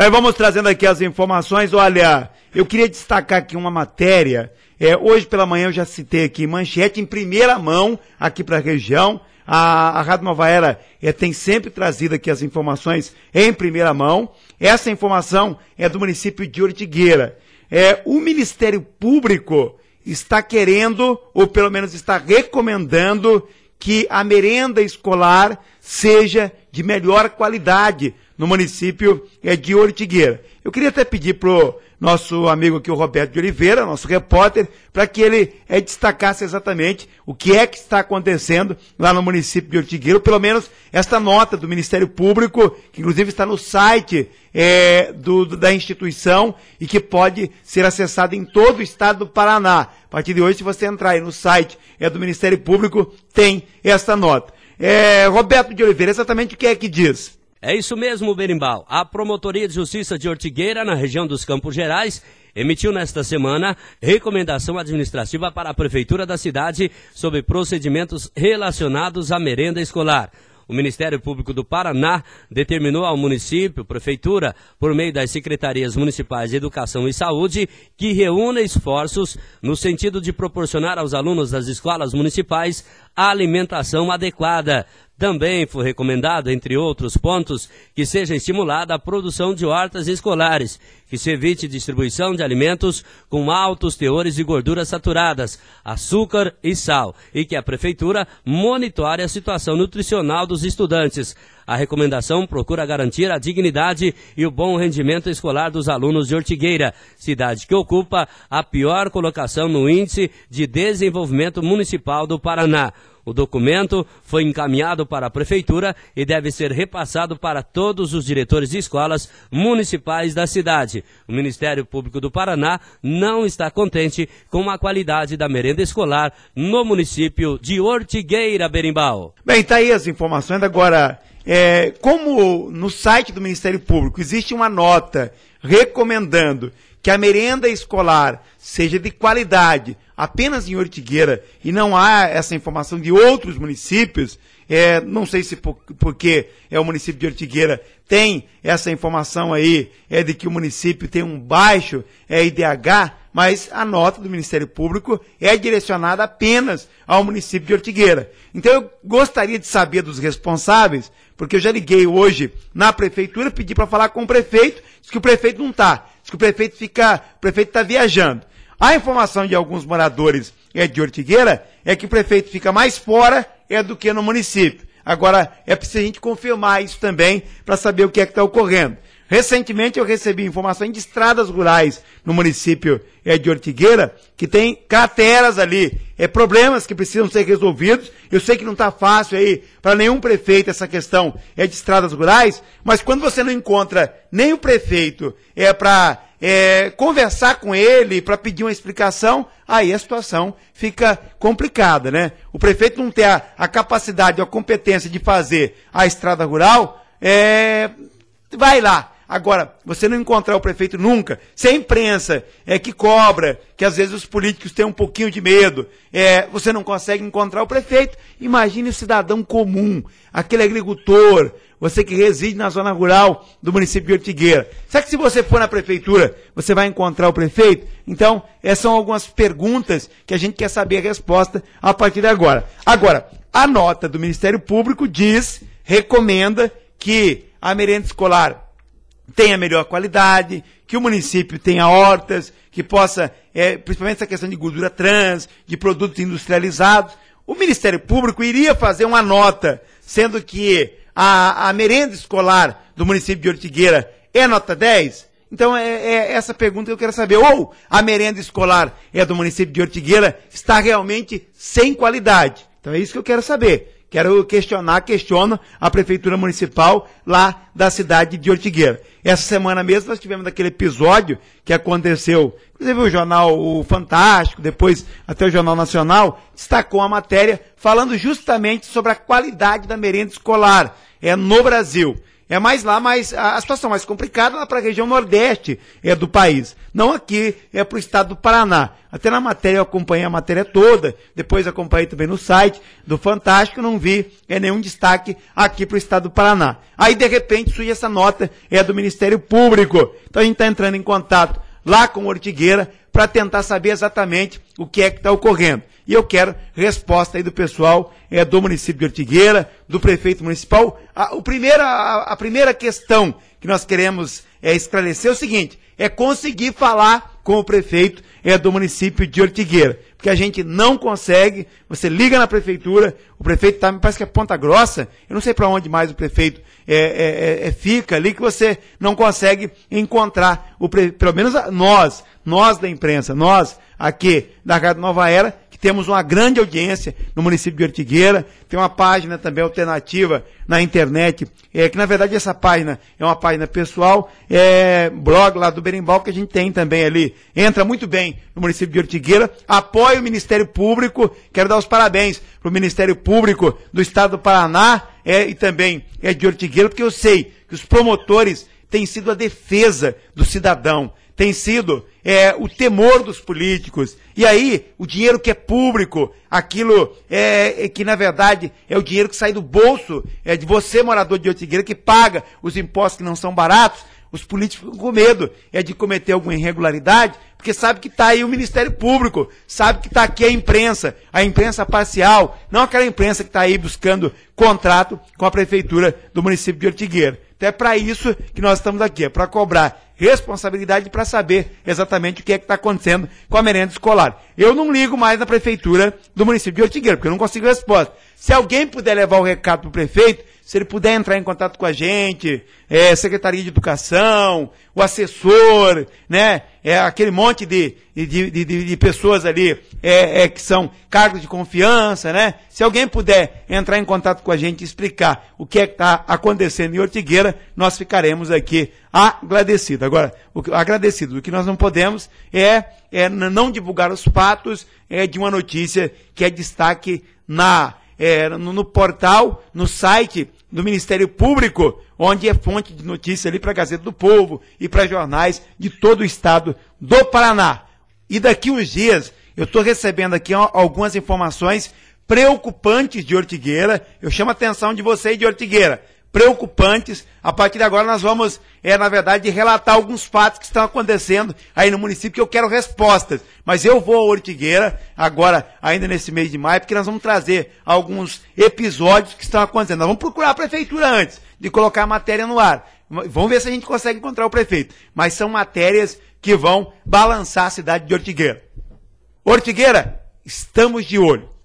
Mas vamos trazendo aqui as informações. Olha, eu queria destacar aqui uma matéria. É, hoje pela manhã eu já citei aqui manchete em primeira mão aqui para a região. A, Rádio Nova Era é, tem sempre trazido aqui as informações em primeira mão. Essa informação é do município de Ortigueira. É, o Ministério Público está querendo, ou pelo menos está recomendando, que a merenda escolar seja de melhor qualidade no município é de Ortigueira. Eu queria até pedir para o nosso amigo aqui, o Roberto de Oliveira, nosso repórter, para que ele é, destacasse exatamente o que é que está acontecendo lá no município de Ortigueira, pelo menos esta nota do Ministério Público, que inclusive está no site é, do, da instituição e que pode ser acessada em todo o estado do Paraná. A partir de hoje, se você entrar aí no site é, do Ministério Público, tem esta nota. É, Roberto de Oliveira, exatamente o que é que diz? É isso mesmo, Berimbau. A Promotoria de Justiça de Ortigueira, na região dos Campos Gerais, emitiu nesta semana recomendação administrativa para a Prefeitura da cidade sobre procedimentos relacionados à merenda escolar. O Ministério Público do Paraná determinou ao município, prefeitura, por meio das secretarias municipais de Educação e Saúde, que reúna esforços no sentido de proporcionar aos alunos das escolas municipais a alimentação adequada, também foi recomendado, entre outros pontos, que seja estimulada a produção de hortas escolares, que se evite distribuição de alimentos com altos teores de gorduras saturadas, açúcar e sal, e que a prefeitura monitore a situação nutricional dos estudantes. A recomendação procura garantir a dignidade e o bom rendimento escolar dos alunos de Ortigueira, cidade que ocupa a pior colocação no Índice de Desenvolvimento Municipal do Paraná. O documento foi encaminhado para a Prefeitura e deve ser repassado para todos os diretores de escolas municipais da cidade. O Ministério Público do Paraná não está contente com a qualidade da merenda escolar no município de Ortigueira, Berimbau. Bem, está aí as informações. Agora, é, como no site do Ministério Público existe uma nota recomendando que a merenda escolar seja de qualidade apenas em Ortigueira e não há essa informação de outros municípios, é, não sei se por, porque é o município de Ortigueira tem essa informação aí, é de que o município tem um baixo é, IDH mas a nota do Ministério Público é direcionada apenas ao município de Ortigueira. Então eu gostaria de saber dos responsáveis, porque eu já liguei hoje na prefeitura, pedi para falar com o prefeito, disse que o prefeito não está, disse que o prefeito fica, o prefeito está viajando. A informação de alguns moradores é de Ortigueira é que o prefeito fica mais fora é do que no município. Agora é preciso a gente confirmar isso também para saber o que é que está ocorrendo. Recentemente eu recebi informações de estradas rurais no município é, de Ortigueira, que tem crateras ali, é, problemas que precisam ser resolvidos. Eu sei que não está fácil aí para nenhum prefeito essa questão é de estradas rurais, mas quando você não encontra nem o prefeito é para é, conversar com ele para pedir uma explicação, aí a situação fica complicada, né? O prefeito não tem a, a capacidade, a competência de fazer a estrada rural, é, vai lá, Agora, você não encontrar o prefeito nunca, se a imprensa é que cobra, que às vezes os políticos têm um pouquinho de medo, é, você não consegue encontrar o prefeito, imagine o cidadão comum, aquele agricultor, você que reside na zona rural do município de Ortigueira. Será que se você for na prefeitura, você vai encontrar o prefeito? Então, essas são algumas perguntas que a gente quer saber a resposta a partir de agora. Agora, a nota do Ministério Público diz, recomenda que a merenda escolar tenha melhor qualidade, que o município tenha hortas, que possa, é, principalmente essa questão de gordura trans, de produtos industrializados. O Ministério Público iria fazer uma nota, sendo que a, a merenda escolar do município de Ortigueira é nota 10? Então é, é, essa pergunta que eu quero saber. Ou a merenda escolar é do município de Ortigueira, está realmente sem qualidade? Então é isso que eu quero saber. Quero questionar, questiono a Prefeitura Municipal lá da cidade de Ortigueira. Essa semana mesmo nós tivemos aquele episódio que aconteceu, inclusive o jornal o Fantástico, depois até o Jornal Nacional, destacou a matéria falando justamente sobre a qualidade da merenda escolar é, no Brasil. É mais lá, mas a, situação mais complicada lá para a região nordeste é do país. Não aqui, é para o estado do Paraná. Até na matéria eu acompanhei a matéria toda, depois acompanhei também no site do Fantástico, não vi é nenhum destaque aqui para o estado do Paraná. Aí, de repente, surge essa nota, é do Ministério Público. Então a gente está entrando em contato lá com o Ortigueira para tentar saber exatamente o que é que está ocorrendo. E eu quero resposta aí do pessoal é, do município de Ortigueira, do prefeito municipal. A, o primeira, a, a primeira questão que nós queremos é, esclarecer é o seguinte: é conseguir falar com o prefeito é, do município de Ortigueira. Porque a gente não consegue, você liga na prefeitura, o prefeito está, me parece que é Ponta Grossa, eu não sei para onde mais o prefeito é, é, é, é, fica ali, que você não consegue encontrar, o pre, pelo menos nós, nós da imprensa, nós aqui da Rádio Nova Era, que temos uma grande audiência no município de Ortigueira, tem uma página também alternativa na internet, é, que na verdade essa página é uma página pessoal, é blog lá do Berimbau, que a gente tem também ali, entra muito bem no município de Ortigueira, apoia o Ministério Público, quero dar os parabéns para o Ministério Público, Público do Estado do Paraná é, e também é de Ortigueiro, porque eu sei que os promotores têm sido a defesa do cidadão, têm sido é, o temor dos políticos. E aí, o dinheiro que é público, aquilo é, é que, na verdade, é o dinheiro que sai do bolso é de você, morador de Ortigueiro, que paga os impostos que não são baratos, os políticos ficam com medo é de cometer alguma irregularidade, porque sabe que está aí o Ministério Público, sabe que está aqui a imprensa, a imprensa parcial, não aquela imprensa que está aí buscando contrato com a prefeitura do município de Ortigueira. Então é para isso que nós estamos aqui, é para cobrar responsabilidade para saber exatamente o que é que está acontecendo com a merenda escolar. Eu não ligo mais na prefeitura do município de Ortigueira, porque eu não consigo resposta. Se alguém puder levar o recado para o prefeito, se ele puder entrar em contato com a gente, é, Secretaria de Educação, o assessor, né? É, aquele monte de, de, de, de pessoas ali é, é, que são cargos de confiança, né? Se alguém puder entrar em contato com a gente e explicar o que é está acontecendo em Ortigueira, nós ficaremos aqui agradecidos. Agora, o, agradecido. O que nós não podemos é, é não divulgar os fatos é, de uma notícia que é destaque na é, no, no, portal, no site do Ministério Público, onde é fonte de notícia ali para a Gazeta do Povo e para jornais de todo o estado do Paraná. E daqui uns dias, eu estou recebendo aqui algumas informações preocupantes de Ortigueira. Eu chamo a atenção de você e de Ortigueira preocupantes. A partir de agora nós vamos, é, na verdade, relatar alguns fatos que estão acontecendo aí no município que eu quero respostas. Mas eu vou a Ortigueira agora, ainda nesse mês de maio, porque nós vamos trazer alguns episódios que estão acontecendo. Nós vamos procurar a prefeitura antes de colocar a matéria no ar. Vamos ver se a gente consegue encontrar o prefeito. Mas são matérias que vão balançar a cidade de Ortigueira. Ortigueira, estamos de olho.